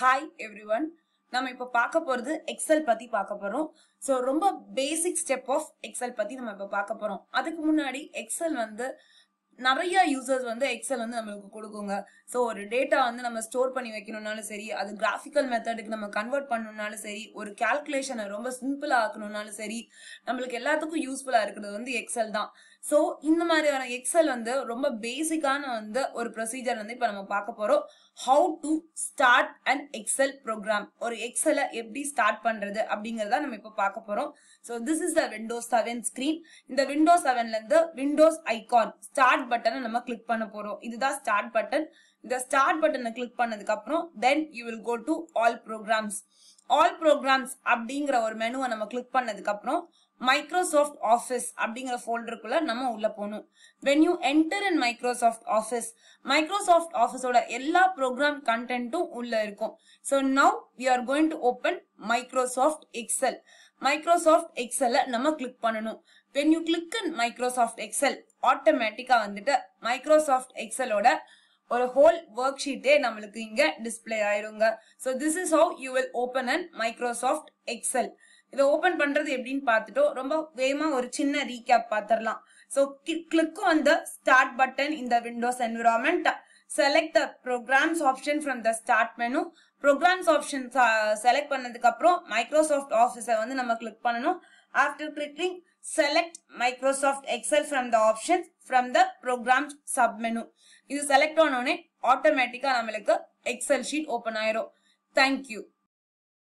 hi every one நம்ம இப்போ பார்க்க போகிறது எக்ஸல் பற்றி பார்க்க போகிறோம் ஸோ ரொம்ப பேசிக் ஸ்டெப் ஆஃப் எக்ஸல் பற்றி நம்ம இப்போ பார்க்க போகிறோம் அதுக்கு முன்னாடி எக்ஸல் வந்து நிறைய யூசர்ஸ் வந்து எக்ஸல் வந்து நம்மளுக்கு கொடுக்குங்க ஸோ ஒரு டேட்டா வந்து நம்ம ஸ்டோர் பண்ணி வைக்கணும்னாலும் சரி அது கிராஃபிக்கல் மெத்தடுக்கு நம்ம கன்வெர்ட் பண்ணணும்னாலும் சரி ஒரு கால்குலேஷனை ரொம்ப சிம்பிளாக ஆக்கணும்னாலும் சரி நம்மளுக்கு எல்லாத்துக்கும் யூஸ்ஃபுல்லாக இருக்கிறது வந்து எக்ஸல் தான் ஸோ இந்த மாதிரியான எக்ஸல் வந்து ரொம்ப பேசிக்கான வந்து ஒரு ப்ரொசீஜர் வந்து இப்போ நம்ம பார்க்க போகிறோம் how to start and Excel program ஒரு எக்ஸலை எப்படி ஸ்டார்ட் பண்ணுறது அப்படிங்கிறத நம்ம இப்போ பார்க்க போகிறோம் so this is the Windows seven screen இந்த விண்டோஸ் செவன்லேருந்து விண்டோஸ் ஐகான் ஸ்டார்ட் பட்டனை நம்ம கிளிக் பண்ண போறோம் இதுதான் ஸ்டார்ட் பட்டன் இந்த ஸ்டார்ட் பட்டனை கிளிக் பண்ணதுக்கு அப்புறம் then you will go to all programs all programs அப்படிங்கிற ஒரு மெனுவை நம்ம கிளிக் பண்ணதுக்கு அப்புறம் மைக்ரோசாஃப்ட் ஆஃபீஸ் அப்படிங்கிற ஃபோல்டருக்குள்ள நம்ம உள்ள போகணும் when you enter in Microsoft Office Microsoft ஆஃபீஸோட எல்லா ப்ரோக்ராம் கண்டென்ட்டும் உள்ள இருக்கும் so now we are going to open Microsoft Excel Microsoft எக்ஸலை நம்ம கிளிக் பண்ணணும் when you click and Microsoft Excel ஆட்டோமேட்டிக்காக வந்துட்டு மைக்ரோசாஃப்ட் எக்ஸலோட ஒரு ஹோல் ஒர்க் ஷீட்டே நம்மளுக்கு இங்க டிஸ்பிளே ஆயிருங்க so this is how you will open and Microsoft Excel இதை ஓப்பன் பண்றது எப்படின்னு பார்த்துட்டோம் ரொம்ப வேகமா ஒரு சின்ன ரீகேப் பார்த்துடலாம் ஸோ கிளிக்கும் அந்த ஸ்டார்ட் பட்டன் இந்த Windows environment select the programs option from the start menu programs option select பண்ணதுக்கு அப்புறம் Microsoft Office வந்து நம்ம கிளிக் பண்ணனும் after clicking select Microsoft Excel from the options from the programs sub menu இது select பண்ணனே automatically நம்மளுக்கு Excel sheet open ஆயிரும் thank you